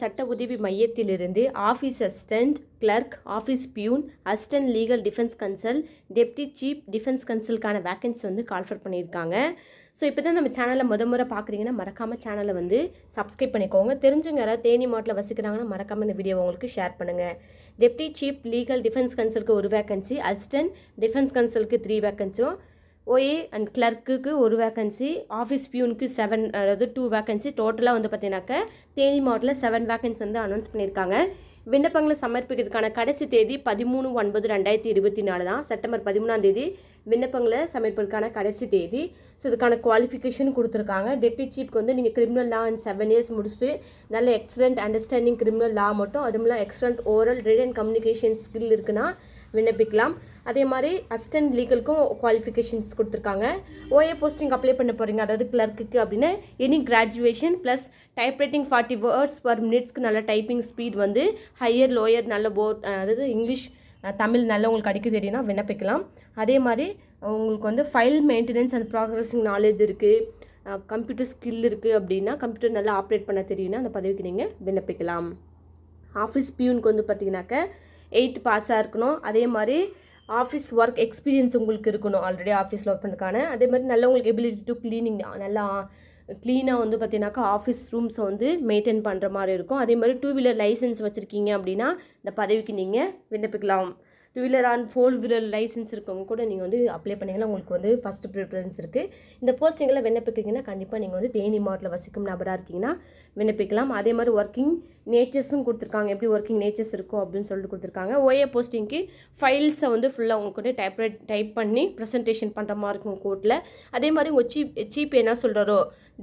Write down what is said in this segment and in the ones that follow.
சட்ட உதவி மையத்திலிருந்து office assistant clerk office peon assistant legal defence counsel deputy chief defence கன்சலுக்கான வேக்கன்சி வந்து கால்ஃபர் பண்ணியிருக்காங்க ஸோ இப்போ தான் நம்ம சேனலில் முத முறை பார்க்குறீங்கன்னா மறக்காமல் சேனலை வந்து சப்ஸ்கிரைப் பண்ணிக்கோங்க தெரிஞ்சுங்க யாராவது தேனி மாட்டில் வசிக்கிறாங்கன்னா மறக்காமல் இந்த வீடியோ உங்களுக்கு ஷேர் பண்ணுங்கள் டெப்டி சீஃப் லீகல் டிஃபென்ஸ் கன்சலுக்கு ஒரு வேக்கன்சி அசிஸ்டன்ட் டிஃபென்ஸ் கன்சலுக்கு த்ரீ வேக்கன்சியும் ஓஏ அண்ட் கிளர்க்குக்கு ஒரு வேக்கன்சி ஆஃபீஸ் பியூனுக்கு செவன் அதாவது டூ வேக்கன்சி டோட்டலாக வந்து பார்த்தீங்கன்னாக்க தேனி மாவட்டத்தில் செவன் வேக்கன்சி வந்து அனௌன்ஸ் பண்ணியிருக்காங்க விண்ணப்பங்களை சமர்ப்பிக்கிறதுக்கான கடைசி தேதி பதிமூணு ஒன்பது ரெண்டாயிரத்தி இருபத்தி நாலு தான் செப்டம்பர் பதிமூணாம் தேதி விண்ணப்பங்களை சப்மிட் பண்ணுறதுக்கான கடைசி தேதி ஸோ இதுக்கான குவாலிஃபிகேஷன் கொடுத்துருக்காங்க டெப்டி சீஃப்க்கு வந்து நீங்கள் criminal law and seven years முடிச்சுட்டு நல்ல எக்ஸலண்ட் அண்டர்ஸ்டாண்டிங் கிரிமினல் லா மட்டும் அதுவும் இல்லாமல் excellent oral written and communication skill இருக்குன்னா விண்ணப்பிக்கலாம் அதே மாதிரி அசிஸ்டன்ட் லீகலுக்கும் குவாலிஃபிகேஷன்ஸ் கொடுத்துருக்காங்க ஓஏ போஸ்டிங் அப்ளை பண்ண போகிறீங்க அதாவது கிளர்க்குக்கு அப்படின்னு any graduation plus typewriting forty words per மினிட்ஸ்க்கு நல்ல டைப்பிங் ஸ்பீட் வந்து ஹையர் லோயர் நல்ல போர் அதாவது இங்கிலீஷ் தமிழ் நல்ல உங்களுக்கு அடிக்க தெரியும்னா விண்ணப்பிக்கலாம் அதே மாதிரி உங்களுக்கு வந்து file maintenance and processing knowledge இருக்குது கம்ப்யூட்டர் ஸ்கில் இருக்குது அப்படின்னா கம்ப்யூட்டர் நல்லா ஆப்ரேட் பண்ண தெரியும்னா அந்த பதவிக்கு நீங்கள் விண்ணப்பிக்கலாம் ஆஃபீஸ் பியூனுக்கு வந்து பார்த்தீங்கன்னாக்க எயித் பாஸாக இருக்கணும் அதே மாதிரி ஆஃபீஸ் ஒர்க் எக்ஸ்பீரியன்ஸ் உங்களுக்கு இருக்கணும் ஆல்ரெடி ஆஃபீஸில் ஒர்க் பண்ணுறதுக்கான அதே மாதிரி நல்ல உங்களுக்கு எபிலிட்டி டு க்ளீனிங் நல்லா க்ளீனாக வந்து பார்த்தீங்கன்னாக்கா ஆஃபீஸ் ரூம்ஸை வந்து மெயின்டைன் பண்ணுற மாதிரி இருக்கும் அதே மாதிரி டூ வீலர் லைசன்ஸ் வச்சுருக்கீங்க அப்படின்னா இந்த பதவிக்கு நீங்கள் விண்ணப்பிக்கலாம் two wheeler and four wheeler licence இருக்கவங்க கூட நீங்கள் வந்து அப்ளை பண்ணிங்கன்னா உங்களுக்கு வந்து ஃபஸ்ட்டு ப்ரிஃபரன்ஸ் இருக்குது இந்த போஸ்டிங்கெல்லாம் விண்ணப்பிக்கிறீங்கன்னா கண்டிப்பாக நீங்கள் வந்து தேனி மாவட்டில் வசிக்கும் நபராக இருக்கீங்கன்னா விண்ணப்பிக்கலாம் அதே மாதிரி ஒர்க்கிங் நேச்சர்ஸும் கொடுத்துருக்காங்க எப்படி ஒர்க்கிங் நேச்சர்ஸ் இருக்கும் அப்படின்னு சொல்லிட்டு கொடுத்துருக்காங்க ஓஏ போஸ்டிங்க்கு ஃபைல்ஸை வந்து ஃபுல்லாக உங்களுக்கு டைப்ரைட் டைப் பண்ணி ப்ரெசன்டேஷன் பண்ணுற மாதிரி இருக்கும் கோர்ட்டில் அதே மாதிரி உங்கள் சீப் சீப் என்ன சொல்கிறாரோ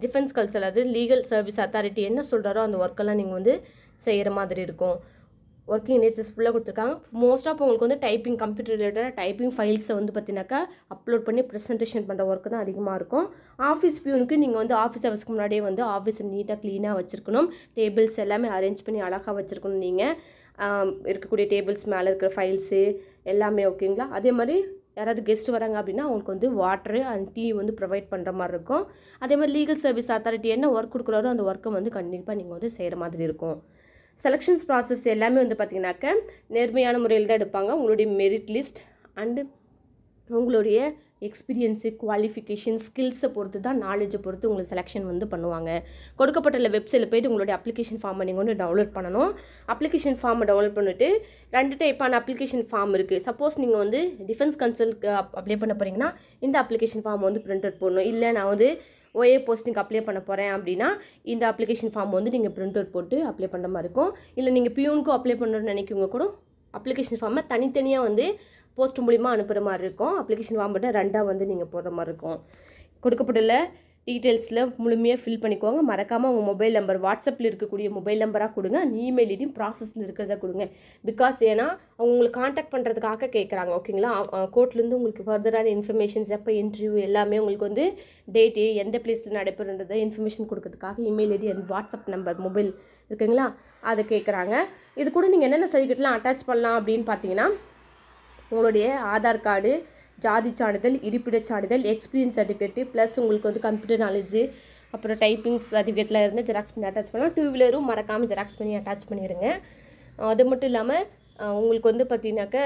டிஃபென்ஸ் கல்ச்சர் அது லீகல் சர்வீஸ் அத்தாரிட்டி என்ன சொல்கிறாரோ அந்த ஒர்க்கெல்லாம் நீங்கள் வந்து செய்கிற மாதிரி இருக்கும் ஒர்க்கிங் இமேஜஸ் ஃபுல்லாக கொடுத்துருக்காங்க மோஸ்ட் ஆஃப் உங்களுக்கு வந்து டைப்பிங் கம்ப்யூட்டர் ரிலேட்டடாக டைப்பிங் ஃபைல்ஸை வந்து பார்த்தீங்கன்னாக்கா அப்லோட் பண்ணி ப்ரெசன்டேஷன் பண்ணுற ஒர்க்கு தான் அதிகமாக இருக்கும் ஆஃபீஸ் பியூனுக்கு நீங்கள் வந்து ஆஃபீஸ் அவர்ஸ்க்கு முன்னாடியே வந்து ஆஃபீஸை நீட்டாக க்ளீனாக வச்சுருக்கணும் டேபிள்ஸ் எல்லாமே அரேஞ்ச் பண்ணி அழகாக வச்சுருக்கணும் நீங்கள் இருக்கக்கூடிய டேபிள்ஸ் மேலே இருக்கிற ஃபைல்ஸு எல்லாமே ஓகேங்களா அதே மாதிரி யாராவது கெஸ்ட் வராங்க அப்படின்னா அவங்களுக்கு வந்து வாட்ரு அண்ட் டீ வந்து ப்ரொவைட் பண்ணுற மாதிரி இருக்கும் அதே மாதிரி லீகல் சர்வீஸ் அத்தாரிட்டி என்ன ஒர்க் கொடுக்குறாரோ அந்த ஒர்க்கை வந்து கண்டிப்பாக நீங்கள் வந்து செய்கிற மாதிரி இருக்கும் செலெக்ஷன்ஸ் ப்ராசஸ் எல்லாமே வந்து பார்த்தீங்கன்னாக்க நேர்மையான முறையில் தான் எடுப்பாங்க உங்களுடைய மெரிட் லிஸ்ட் அண்டு உங்களுடைய எக்ஸ்பீரியன்ஸு குவாலிஃபிகேஷன் ஸ்கில்ஸை பொறுத்து தான் நாலேஜை பொறுத்து உங்களுக்கு செலெக்ஷன் வந்து பண்ணுவாங்க கொடுக்கப்பட்ட வெப்சைட்டில் போய்ட்டு உங்களுடைய அப்ளிகேஷன் ஃபார்மை நீங்கள் வந்து டவுன்லோட் பண்ணணும் அப்ளிகேஷன் ஃபார்மை டவுன்லோட் பண்ணிவிட்டு ரெண்டு டைப்பான அப்ளிகேஷன் ஃபார்ம் இருக்குது சப்போஸ் நீங்கள் வந்து டிஃபென்ஸ் கன்சல்ட் அப்ளை பண்ண போகிறீங்கன்னா இந்த அப்ளிகேஷன் ஃபார்ம் வந்து பிரிண்ட் அவுட் போடணும் இல்லை நான் வந்து ஓஏ போஸ்டிங் அப்ளை பண்ண போகிறேன் அப்படின்னா இந்த அப்ளிகேஷன் ஃபார்ம் வந்து நீங்கள் பிரிண்ட் அவுட் போட்டு அப்ளை பண்ணுற மாதிரி இருக்கும் இல்லை நீங்கள் பியூனுக்கும் அப்ளை பண்ணணும்னு நினைக்கிறவங்க கூட அப்ளிகேஷன் ஃபார்மை தனித்தனியாக வந்து போஸ்ட் மூலிமா அனுப்புகிற மாதிரி இருக்கும் அப்ளிகேஷன் ஃபார்ம் மட்டும் ரெண்டாக வந்து நீங்கள் போடுற மாதிரி இருக்கும் கொடுக்கப்பட்டுள்ள டீட்டெயில்ஸில் முழுமையாக ஃபில் பண்ணிக்கோங்க மறக்காமல் உங்கள் மொபைல் நம்பர் வாட்ஸ்அப்பில் இருக்கக்கூடிய மொபைல் நம்பராக கொடுங்க அந்த இமெயில் ஐடியும் ப்ராசஸில் இருக்கிறத கொடுங்க பிகாஸ் ஏன்னா உங்களுக்கு காண்டாக்ட் பண்ணுறதுக்காக கேட்குறாங்க ஓகேங்களா கோர்ட்லேருந்து உங்களுக்கு ஃபர்தரான இன்ஃபர்மேஷன்ஸ் எப்போ இன்டர்வியூ எல்லாமே உங்களுக்கு வந்து டேட்டு எந்த பிளேஸில் நடைபெறுன்றதை இன்ஃபர்மேஷன் கொடுக்கறதுக்காக email ID and WhatsApp number mobile இருக்குங்களா அதை கேட்குறாங்க இது கூட நீங்கள் என்னென்ன சர்டிஃபிகேட்லாம் அட்டாச் பண்ணலாம் அப்படின்னு பார்த்தீங்கன்னா உங்களுடைய ஆதார் கார்டு ஜாதி சான்றிதழ் இருப்பிட சான்றிதழ் எக்ஸ்பீரியன்ஸ் சர்டிஃபிகேட்டு ப்ளஸ் உங்களுக்கு வந்து கம்ப்யூட்டர் நாலேஜு அப்புறம் டைப்பிங் சர்டிஃபிகேட்டில் இருந்து ஜெராக்ஸ் பண்ணி அட்டாச் பண்ணலாம் டூ வீலரும் மறக்காமல் ஜெராக்ஸ் பண்ணி அட்டாச் பண்ணிடுங்க அது மட்டும் இல்லாமல் உங்களுக்கு வந்து பார்த்தீங்கன்னாக்க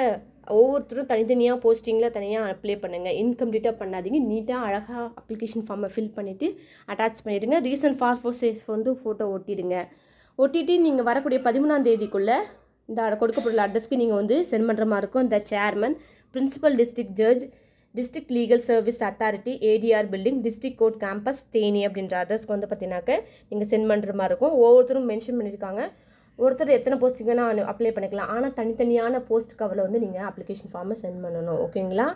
ஒவ்வொருத்தரும் தனித்தனியாக போஸ்டிங்கில் தனியாக அப்ளை பண்ணுங்கள் இன்கம்ப்ளீட்டாக பண்ணாதீங்க நீட்டாக அழகாக அப்ளிகேஷன் ஃபார்மை ஃபில் பண்ணிவிட்டு அட்டாச் பண்ணிவிடுங்க ரீசன்ட் ஃபோர் சைஸ் வந்து ஃபோட்டோ ஒட்டிடுங்க ஒட்டிட்டு நீங்கள் வரக்கூடிய பதிமூணாம் தேதிக்குள்ளே இந்த கொடுக்கப்பட்டுள்ள அட்ரஸ்க்கு நீங்கள் வந்து சென்ட் பண்ணுற மாதிரி இருக்கும் இந்த chairman principal district judge district legal service authority ADR building district court campus Theni அப்படின்ற அட்ரஸ்க்கு வந்து பார்த்தீங்கன்னாக்க நீங்கள் சென்ட் பண்ணுற மாதிரி இருக்கும் ஒவ்வொருத்தரும் மென்ஷன் பண்ணியிருக்காங்க ஒருத்தர் எத்தனை போஸ்ட் வேணால் அப்ளை பண்ணிக்கலாம் ஆனால் தனித்தனியான போஸ்ட் கவரில் வந்து நீங்கள் அப்ளிகேஷன் ஃபார்மை சென்ட் பண்ணணும் ஓகேங்களா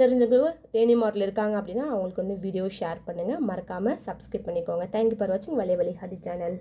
தெரிஞ்சவங்க தேனி மாரில் இருக்காங்க அப்படின்னா அவங்களுக்கு வந்து வீடியோ ஷேர் பண்ணுங்கள் மறக்காமல் சப்ஸ்கிரைப் பண்ணிக்கோங்க தேங்க்யூ ஃபார் வாட்சிங் வலி ஹரி சேனல்